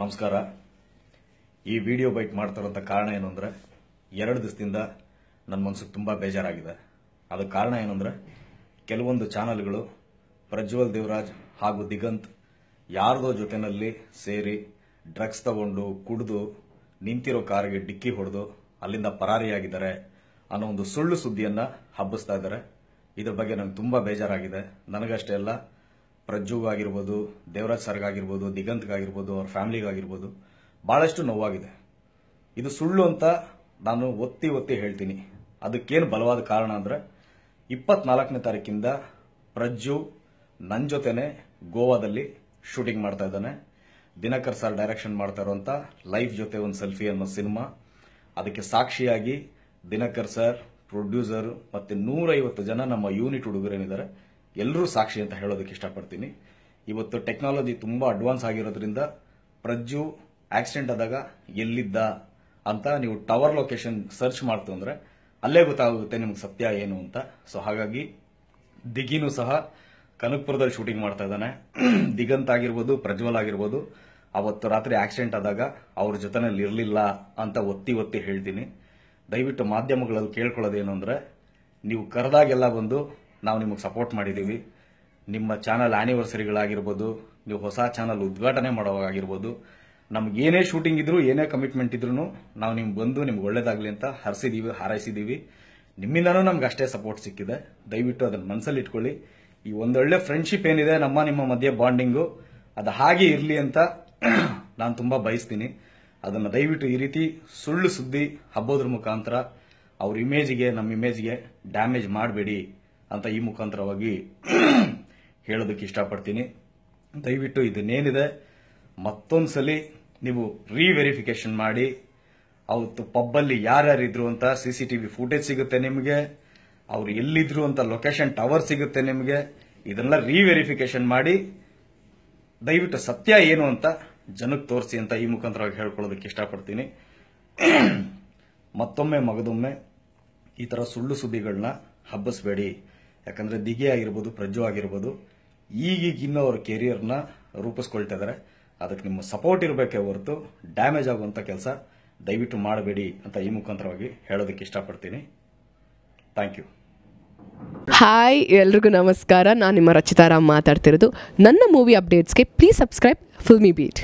ನಮಸ್ಕಾರ ಈ video byte ಮಾಡ್ತಾರಂಥ ಕಾರಣ ಏನು ಎರಡು ದಿವಸದಿಂದ ನನ್ನ ಮನಸ್ಸಿಗೆ ತುಂಬ ಬೇಜಾರಾಗಿದೆ ಅದು ಕಾರಣ ಏನಂದರೆ ಕೆಲವೊಂದು ಚಾನಲ್ಗಳು ಪ್ರಜ್ವಲ್ ದೇವರಾಜ್ ಹಾಗೂ ದಿಗಂತ್ ಯಾರದೋ ಜೊತೆಯಲ್ಲಿ ಸೇರಿ ಡ್ರಗ್ಸ್ ತಗೊಂಡು ಕುಡಿದು ನಿಂತಿರೋ ಕಾರಿಗೆ ಡಿಕ್ಕಿ ಹೊಡೆದು ಅಲ್ಲಿಂದ ಪರಾರಿಯಾಗಿದ್ದಾರೆ ಅನ್ನೋ ಒಂದು ಸುಳ್ಳು ಸುದ್ದಿಯನ್ನು ಹಬ್ಬಿಸ್ತಾ ಇದ್ದಾರೆ ಇದ್ರ ಬಗ್ಗೆ ನಂಗೆ ತುಂಬ ಬೇಜಾರಾಗಿದೆ ನನಗಷ್ಟೇ ಅಲ್ಲ ಪ್ರಜ್ಜುಗಾಗಿರ್ಬೋದು ದೇವರಾಜ್ ಸರ್ಗಾಗಿರ್ಬೋದು ದಿಗಂತ್ಗಾಗಿರ್ಬೋದು ಅವ್ರ ಫ್ಯಾಮಿಲಿಗಾಗಿರ್ಬೋದು ಭಾಳಷ್ಟು ನೋವಾಗಿದೆ ಇದು ಸುಳ್ಳು ಅಂತ ನಾನು ಒತ್ತಿ ಒತ್ತಿ ಹೇಳ್ತೀನಿ ಅದಕ್ಕೇನು ಬಲವಾದ ಕಾರಣ ಅಂದರೆ ಇಪ್ಪತ್ನಾಲ್ಕನೇ ತಾರೀಕಿಂದ ಪ್ರಜ್ಜು ನನ್ನ ಜೊತೆನೆ ಗೋವಾದಲ್ಲಿ ಶೂಟಿಂಗ್ ಮಾಡ್ತಾ ಇದ್ದಾನೆ ದಿನಕರ್ ಸರ್ ಡೈರೆಕ್ಷನ್ ಮಾಡ್ತಾ ಇರುವಂತ ಲೈಫ್ ಜೊತೆ ಒಂದು ಸೆಲ್ಫಿ ಅನ್ನೋ ಸಿನಿಮಾ ಅದಕ್ಕೆ ಸಾಕ್ಷಿಯಾಗಿ ದಿನಕರ್ ಸರ್ ಪ್ರೊಡ್ಯೂಸರ್ ಮತ್ತು ನೂರೈವತ್ತು ಜನ ನಮ್ಮ ಯೂನಿಟ್ ಹುಡುಗರೇನಿದ್ದಾರೆ ಎಲ್ಲರೂ ಸಾಕ್ಷಿ ಅಂತ ಹೇಳೋದಕ್ಕೆ ಇಷ್ಟಪಡ್ತೀನಿ ಇವತ್ತು ಟೆಕ್ನಾಲಜಿ ತುಂಬ ಅಡ್ವಾನ್ಸ್ ಆಗಿರೋದ್ರಿಂದ ಪ್ರಜ್ಜು ಆಕ್ಸಿಡೆಂಟ್ ಆದಾಗ ಎಲ್ಲಿದ್ದ ಅಂತ ನೀವು ಟವರ್ ಲೊಕೇಶನ್ ಸರ್ಚ್ ಮಾಡ್ತು ಅಂದರೆ ಅಲ್ಲೇ ಗೊತ್ತಾಗುತ್ತೆ ನಿಮ್ಗೆ ಸತ್ಯ ಏನು ಅಂತ ಸೊ ಹಾಗಾಗಿ ದಿಗಿನೂ ಸಹ ಕನಕ್ಪುರದಲ್ಲಿ ಶೂಟಿಂಗ್ ಮಾಡ್ತಾ ಇದ್ದಾನೆ ದಿಗಂತ್ ಆಗಿರ್ಬೋದು ಪ್ರಜ್ವಲ್ ಆಗಿರ್ಬೋದು ಅವತ್ತು ರಾತ್ರಿ ಆಕ್ಸಿಡೆಂಟ್ ಆದಾಗ ಅವ್ರ ಜೊತೆನಲ್ಲಿ ಇರಲಿಲ್ಲ ಅಂತ ಒತ್ತಿ ಒತ್ತಿ ಹೇಳ್ತೀನಿ ದಯವಿಟ್ಟು ಮಾಧ್ಯಮಗಳಲ್ಲಿ ಕೇಳ್ಕೊಳ್ಳೋದೇನು ಅಂದರೆ ನೀವು ಕರೆದಾಗೆಲ್ಲ ಬಂದು ನಾವು ನಿಮಗೆ ಸಪೋರ್ಟ್ ಮಾಡಿದ್ದೀವಿ ನಿಮ್ಮ ಚಾನಲ್ ಆ್ಯನಿವರ್ಸರಿಗಳಾಗಿರ್ಬೋದು ನೀವು ಹೊಸ ಚಾನಲ್ ಉದ್ಘಾಟನೆ ಮಾಡೋವಾಗಿರ್ಬೋದು ನಮ್ಗೆ ಏನೇ ಶೂಟಿಂಗ್ ಇದ್ರು ಏನೇ ಕಮಿಟ್ಮೆಂಟ್ ಇದ್ರು ನಾವು ನಿಮ್ಗೆ ಬಂದು ನಿಮ್ಗೆ ಒಳ್ಳೇದಾಗಲಿ ಅಂತ ಹರಿಸಿದ್ದೀವಿ ಹಾರೈಸಿದ್ದೀವಿ ನಿಮ್ಮಿಂದನೂ ನಮ್ಗೆ ಅಷ್ಟೇ ಸಪೋರ್ಟ್ ಸಿಕ್ಕಿದೆ ದಯವಿಟ್ಟು ಅದನ್ನು ಮನಸ್ಸಲ್ಲಿ ಇಟ್ಕೊಳ್ಳಿ ಈ ಒಂದೊಳ್ಳೆ ಫ್ರೆಂಡ್ಶಿಪ್ ಏನಿದೆ ನಮ್ಮ ನಿಮ್ಮ ಮಧ್ಯೆ ಬಾಂಡಿಂಗು ಅದು ಹಾಗೆ ಇರಲಿ ಅಂತ ನಾನು ತುಂಬ ಬಯಸ್ತೀನಿ ಅದನ್ನು ದಯವಿಟ್ಟು ಈ ರೀತಿ ಸುಳ್ಳು ಸುದ್ದಿ ಹಬ್ಬೋದ್ರ ಮುಖಾಂತರ ಅವ್ರ ಇಮೇಜ್ಗೆ ನಮ್ಮ ಇಮೇಜ್ಗೆ ಡ್ಯಾಮೇಜ್ ಮಾಡಬೇಡಿ ಅಂತ ಈ ಮುಖಾಂತರವಾಗಿ ಹೇಳೋದಕ್ಕೆ ಇಷ್ಟಪಡ್ತೀನಿ ದಯವಿಟ್ಟು ಇದನ್ನೇನಿದೆ ಮತ್ತೊಂದು ನೀವು ರೀವೆರಿಫಿಕೇಶನ್ ಮಾಡಿ ಅವತ್ತು ಪಬ್ಬಲ್ಲಿ ಯಾರ್ಯಾರಿದ್ರು ಅಂತ C C T V footage ಸಿಗುತ್ತೆ ನಿಮಗೆ ಅವ್ರು ಎಲ್ಲಿದ್ರು ಅಂತ ಲೊಕೇಶನ್ ಟವರ್ ಸಿಗುತ್ತೆ ನಿಮಗೆ ಇದನ್ನೆಲ್ಲ ವೆರಿಫಿಕೇಶನ್ ಮಾಡಿ ದಯವಿಟ್ಟು ಸತ್ಯ ಏನು ಅಂತ ಜನಕ್ಕೆ ತೋರಿಸಿ ಅಂತ ಈ ಮುಖಾಂತರವಾಗಿ ಹೇಳ್ಕೊಳ್ಳೋದಕ್ಕೆ ಇಷ್ಟಪಡ್ತೀನಿ ಮತ್ತೊಮ್ಮೆ ಮಗದೊಮ್ಮೆ ಈ ಥರ ಸುಳ್ಳು ಸುದ್ದಿಗಳನ್ನ ಹಬ್ಬಿಸ್ಬೇಡಿ ಯಾಕಂದರೆ ದಿಗೆ ಆಗಿರ್ಬೋದು ಪ್ರಜ್ವ ಆಗಿರ್ಬೋದು ಈಗೀಗಿನ್ನ ಅವ್ರ ಕೆರಿಯರ್ನ ರೂಪಿಸ್ಕೊಳ್ತಿದ್ದಾರೆ ಇದ್ದಾರೆ ಅದಕ್ಕೆ ನಿಮ್ಮ ಸಪೋರ್ಟ್ ಇರಬೇಕೇ ಹೊರತು ಡ್ಯಾಮೇಜ್ ಆಗುವಂಥ ಕೆಲಸ ದಯವಿಟ್ಟು ಮಾಡಬೇಡಿ ಅಂತ ಈ ಮುಖಾಂತರವಾಗಿ ಹೇಳೋದಕ್ಕೆ ಇಷ್ಟಪಡ್ತೀನಿ ಥ್ಯಾಂಕ್ ಯು ಹಾಯ್ ಎಲ್ರಿಗೂ ನಮಸ್ಕಾರ ನಾನು ನಿಮ್ಮ ರಚಿತಾರಾಮ್ ಮಾತಾಡ್ತಿರೋದು ನನ್ನ ಮೂವಿ ಅಪ್ಡೇಟ್ಸ್ಗೆ ಪ್ಲೀಸ್ ಸಬ್ಸ್ಕ್ರೈಬ್ ಫಿಲ್ಮಿ ಬೀಟ್